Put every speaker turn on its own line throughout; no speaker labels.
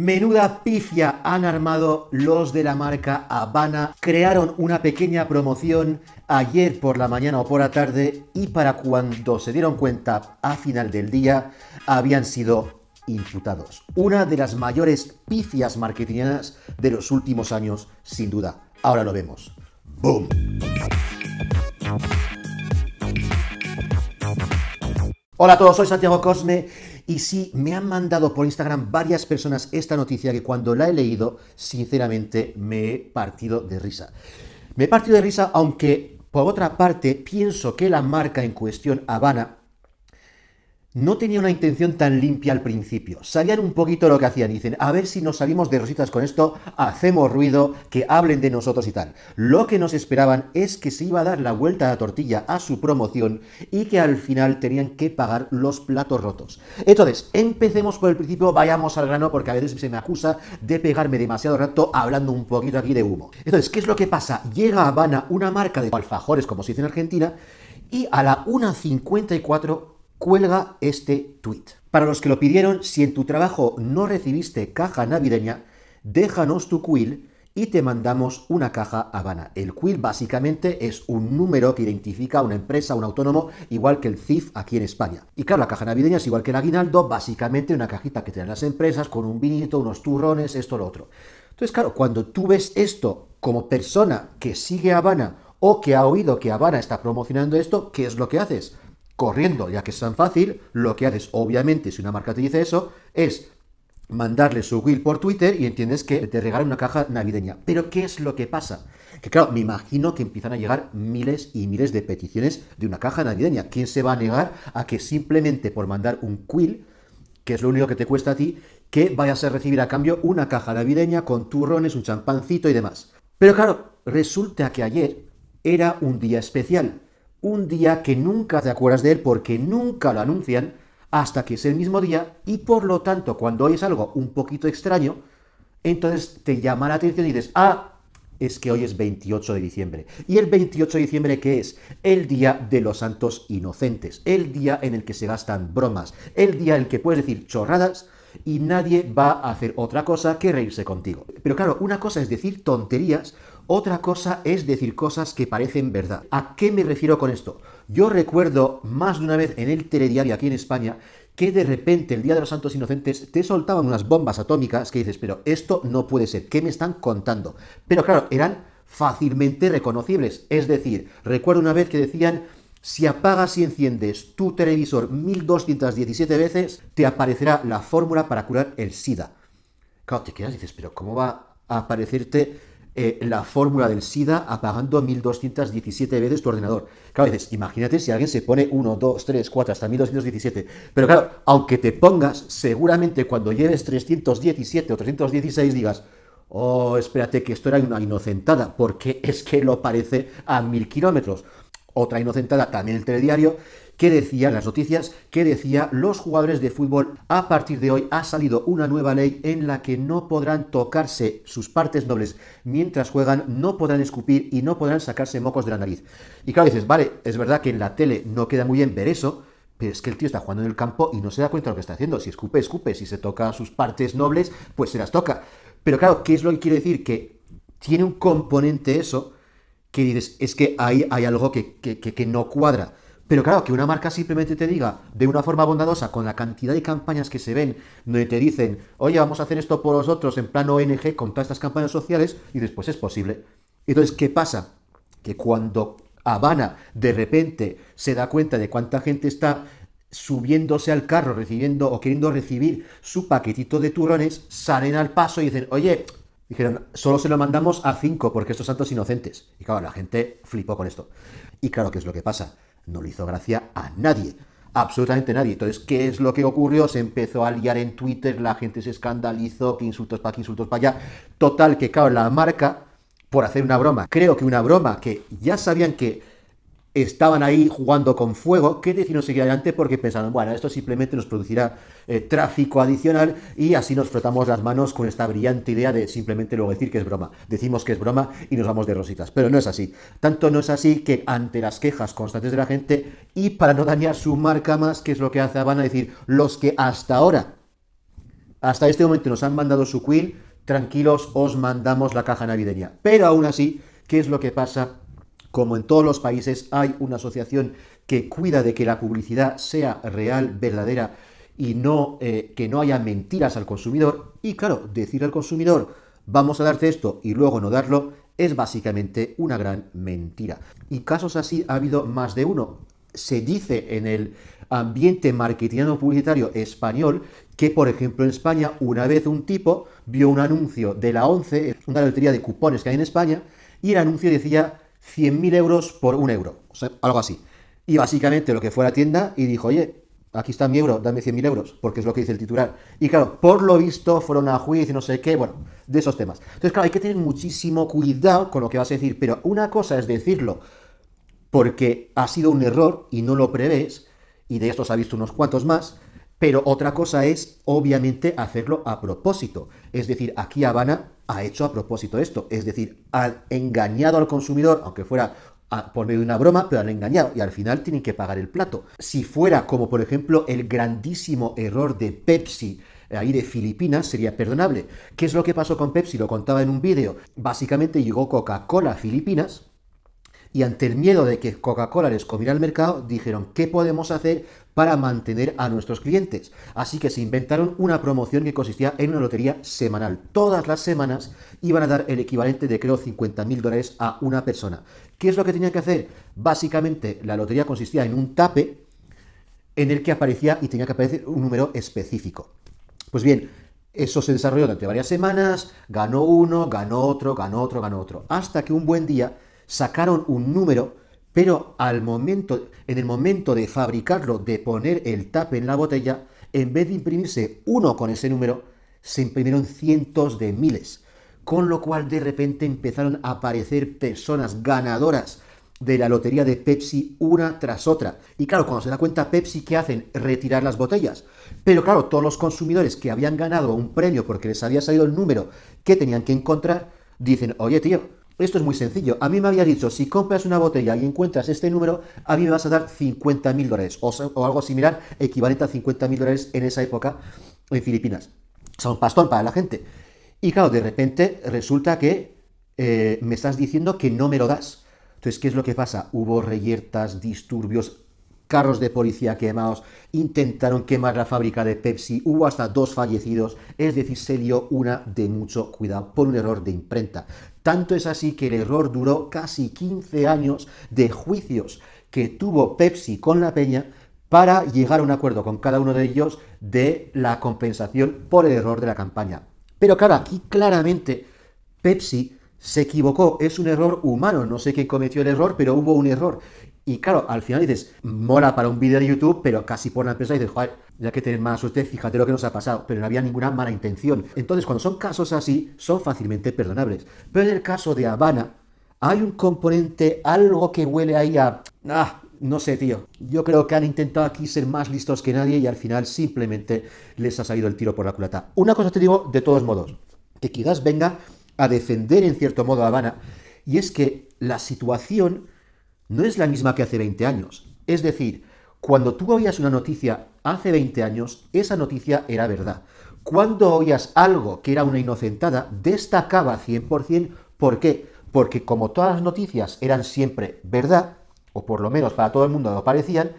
Menuda pifia han armado los de la marca Habana. Crearon una pequeña promoción ayer por la mañana o por la tarde y para cuando se dieron cuenta a final del día habían sido imputados. Una de las mayores pifias marketingianas de los últimos años, sin duda. Ahora lo vemos. ¡Boom! Hola a todos, soy Santiago Cosme y sí, me han mandado por Instagram varias personas esta noticia que cuando la he leído, sinceramente me he partido de risa. Me he partido de risa aunque, por otra parte, pienso que la marca en cuestión, Habana, no tenía una intención tan limpia al principio. Sabían un poquito lo que hacían dicen, a ver si nos salimos de rositas con esto, hacemos ruido, que hablen de nosotros y tal. Lo que nos esperaban es que se iba a dar la vuelta a la tortilla a su promoción y que al final tenían que pagar los platos rotos. Entonces, empecemos por el principio, vayamos al grano porque a veces se me acusa de pegarme demasiado rato hablando un poquito aquí de humo. Entonces, ¿qué es lo que pasa? Llega a Habana una marca de alfajores, como se dice en Argentina, y a la 1.54 cuelga este tweet. Para los que lo pidieron, si en tu trabajo no recibiste caja navideña, déjanos tu quill y te mandamos una caja Habana. El quill básicamente es un número que identifica a una empresa, a un autónomo, igual que el CIF aquí en España. Y claro, la caja navideña es igual que el aguinaldo, básicamente una cajita que tienen las empresas con un vinito, unos turrones, esto, lo otro. Entonces, claro, cuando tú ves esto como persona que sigue a Habana o que ha oído que Habana está promocionando esto, ¿qué es lo que haces? corriendo, ya que es tan fácil, lo que haces, obviamente, si una marca te dice eso, es mandarle su Quill por Twitter y entiendes que te regalan una caja navideña. Pero ¿qué es lo que pasa? Que claro, me imagino que empiezan a llegar miles y miles de peticiones de una caja navideña. ¿Quién se va a negar a que simplemente por mandar un quill, que es lo único que te cuesta a ti, que vayas a recibir a cambio una caja navideña con turrones, un champancito y demás? Pero claro, resulta que ayer era un día especial un día que nunca te acuerdas de él porque nunca lo anuncian hasta que es el mismo día y por lo tanto cuando oyes algo un poquito extraño, entonces te llama la atención y dices, ah, es que hoy es 28 de diciembre. ¿Y el 28 de diciembre qué es? El día de los santos inocentes, el día en el que se gastan bromas, el día en el que puedes decir chorradas y nadie va a hacer otra cosa que reírse contigo. Pero claro, una cosa es decir tonterías, otra cosa es decir cosas que parecen verdad. ¿A qué me refiero con esto? Yo recuerdo más de una vez en el telediario aquí en España que de repente el Día de los Santos Inocentes te soltaban unas bombas atómicas que dices, pero esto no puede ser, ¿qué me están contando? Pero claro, eran fácilmente reconocibles. Es decir, recuerdo una vez que decían si apagas y enciendes tu televisor 1217 veces, te aparecerá la fórmula para curar el SIDA. Claro, te quedas y dices, pero ¿cómo va a aparecerte eh, la fórmula del SIDA apagando 1217 veces tu ordenador? Claro, dices, imagínate si alguien se pone 1, 2, 3, 4, hasta 1217. Pero claro, aunque te pongas, seguramente cuando lleves 317 o 316 digas, oh, espérate que esto era una inocentada, porque es que lo parece a mil kilómetros. Otra inocentada también el telediario, que decía las noticias, que decía los jugadores de fútbol, a partir de hoy ha salido una nueva ley en la que no podrán tocarse sus partes nobles mientras juegan, no podrán escupir y no podrán sacarse mocos de la nariz. Y claro, dices, vale, es verdad que en la tele no queda muy bien ver eso, pero es que el tío está jugando en el campo y no se da cuenta de lo que está haciendo. Si escupe, escupe. Si se toca sus partes nobles, pues se las toca. Pero claro, ¿qué es lo que quiero decir? Que tiene un componente eso que dices, es que hay, hay algo que, que, no cuadra. Pero claro, que una marca simplemente te diga de una forma bondadosa, con la cantidad de campañas que se ven, donde te dicen, oye, vamos a hacer esto por nosotros en plano ONG con todas estas campañas sociales, y después es posible. Entonces, ¿qué pasa? Que cuando Habana de repente se da cuenta de cuánta gente está subiéndose al carro, recibiendo o queriendo recibir su paquetito de turrones, salen al paso y dicen, oye, Dijeron, solo se lo mandamos a cinco porque estos santos inocentes. Y claro, la gente flipó con esto. Y claro, ¿qué es lo que pasa? No le hizo gracia a nadie. Absolutamente nadie. Entonces, ¿qué es lo que ocurrió? Se empezó a liar en Twitter, la gente se escandalizó, que insultos para aquí, insultos para allá. Total, que claro, la marca, por hacer una broma, creo que una broma que ya sabían que estaban ahí jugando con fuego, qué decimos seguir adelante porque pensaron, bueno, esto simplemente nos producirá eh, tráfico adicional y así nos frotamos las manos con esta brillante idea de simplemente luego decir que es broma. Decimos que es broma y nos vamos de rositas, pero no es así. Tanto no es así que ante las quejas constantes de la gente y para no dañar su marca más, que es lo que hace Habana, decir, los que hasta ahora, hasta este momento nos han mandado su quill, tranquilos, os mandamos la caja navideña. Pero aún así, ¿qué es lo que pasa? Como en todos los países hay una asociación que cuida de que la publicidad sea real, verdadera y no eh, que no haya mentiras al consumidor. Y claro, decir al consumidor vamos a darte esto y luego no darlo es básicamente una gran mentira. Y casos así ha habido más de uno. Se dice en el ambiente o publicitario español que, por ejemplo, en España una vez un tipo vio un anuncio de la 11, una lotería de cupones que hay en España, y el anuncio decía 100.000 euros por un euro, o sea, algo así. Y básicamente lo que fue a la tienda y dijo, oye, aquí está mi euro, dame 100.000 euros, porque es lo que dice el titular. Y claro, por lo visto fueron a juicio y no sé qué, bueno, de esos temas. Entonces, claro, hay que tener muchísimo cuidado con lo que vas a decir, pero una cosa es decirlo porque ha sido un error y no lo prevés, y de estos ha visto unos cuantos más, pero otra cosa es, obviamente, hacerlo a propósito. Es decir, aquí Habana ha hecho a propósito esto. Es decir, han engañado al consumidor, aunque fuera a, por medio de una broma, pero han engañado y al final tienen que pagar el plato. Si fuera como por ejemplo el grandísimo error de Pepsi, eh, ahí de Filipinas sería perdonable. ¿Qué es lo que pasó con Pepsi? Lo contaba en un vídeo. Básicamente llegó Coca-Cola a Filipinas y ante el miedo de que Coca-Cola les comiera el mercado, dijeron, ¿qué podemos hacer para mantener a nuestros clientes. Así que se inventaron una promoción que consistía en una lotería semanal. Todas las semanas iban a dar el equivalente de creo 50 mil dólares a una persona. ¿Qué es lo que tenía que hacer? Básicamente la lotería consistía en un tape en el que aparecía y tenía que aparecer un número específico. Pues bien, eso se desarrolló durante varias semanas, ganó uno, ganó otro, ganó otro, ganó otro, hasta que un buen día sacaron un número pero al momento, en el momento de fabricarlo, de poner el tap en la botella, en vez de imprimirse uno con ese número, se imprimieron cientos de miles. Con lo cual de repente empezaron a aparecer personas ganadoras de la lotería de Pepsi una tras otra. Y claro, cuando se da cuenta Pepsi, ¿qué hacen? Retirar las botellas. Pero claro, todos los consumidores que habían ganado un premio porque les había salido el número que tenían que encontrar, dicen, oye tío, esto es muy sencillo. A mí me había dicho, si compras una botella y encuentras este número, a mí me vas a dar 50 mil dólares o, algo similar, equivalente a 50 mil dólares en esa época en Filipinas. son sea, un para la gente. Y claro, de repente resulta que eh, me estás diciendo que no me lo das. Entonces, ¿qué es lo que pasa? Hubo reyertas, disturbios, carros de policía quemados, intentaron quemar la fábrica de Pepsi, hubo hasta dos fallecidos, es decir, se dio una de mucho cuidado por un error de imprenta. Tanto es así que el error duró casi 15 años de juicios que tuvo Pepsi con la peña para llegar a un acuerdo con cada uno de ellos de la compensación por el error de la campaña. Pero claro, aquí claramente Pepsi se equivocó, es un error humano, no sé quién cometió el error, pero hubo un error. Y claro, al final dices, mola para un vídeo de YouTube, pero casi por la empresa dices, joder, ya que tenéis más suerte, fíjate lo que nos ha pasado, pero no había ninguna mala intención. Entonces, cuando son casos así, son fácilmente perdonables. Pero en el caso de Habana, hay un componente, algo que huele ahí a... Ah, no sé, tío. Yo creo que han intentado aquí ser más listos que nadie y al final simplemente les ha salido el tiro por la culata. Una cosa te digo, de todos modos, que quizás venga a defender en cierto modo a Habana, y es que la situación no es la misma que hace 20 años. Es decir, cuando tú oías una noticia hace 20 años, esa noticia era verdad. Cuando oías algo que era una inocentada, destacaba 100%. ¿Por qué? Porque como todas las noticias eran siempre verdad, o por lo menos para todo el mundo lo parecían,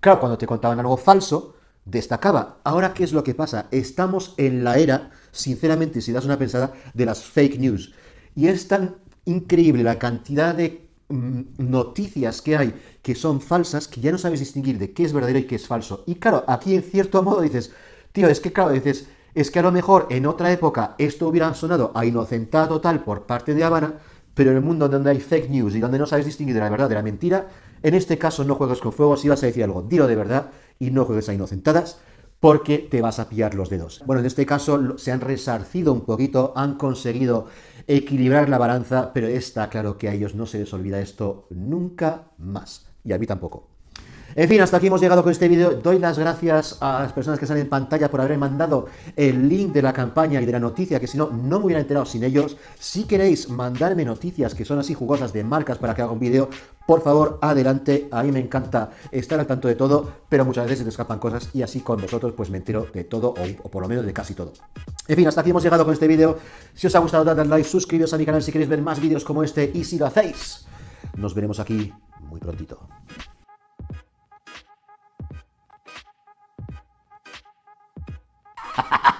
claro, cuando te contaban algo falso, destacaba. Ahora, ¿qué es lo que pasa? Estamos en la era, sinceramente, si das una pensada, de las fake news. Y es tan increíble la cantidad de mm, noticias que hay que son falsas que ya no sabes distinguir de qué es verdadero y qué es falso. Y claro, aquí en cierto modo dices, tío, es que claro, dices, es que a lo mejor en otra época esto hubiera sonado a inocentado total por parte de Habana, pero en el mundo donde hay fake news y donde no sabes distinguir de la verdad de la mentira, en este caso no juegas con fuego si vas a decir algo, dilo de verdad y no juegues a inocentadas porque te vas a pillar los dedos. Bueno, en este caso se han resarcido un poquito, han conseguido equilibrar la balanza, pero está claro que a ellos no se les olvida esto nunca más. Y a mí tampoco. En fin, hasta aquí hemos llegado con este vídeo. Doy las gracias a las personas que están en pantalla por haberme mandado el link de la campaña y de la noticia, que si no, no me hubiera enterado sin ellos. Si queréis mandarme noticias que son así jugosas de marcas para que haga un vídeo, por favor, adelante. A mí me encanta estar al tanto de todo, pero muchas veces se escapan cosas y así con vosotros pues me entero de todo o, o por lo menos de casi todo. En fin, hasta aquí hemos llegado con este vídeo. Si os ha gustado, dadle like, suscribíos a mi canal si queréis ver más vídeos como este y si lo hacéis, nos veremos aquí muy prontito. ha ha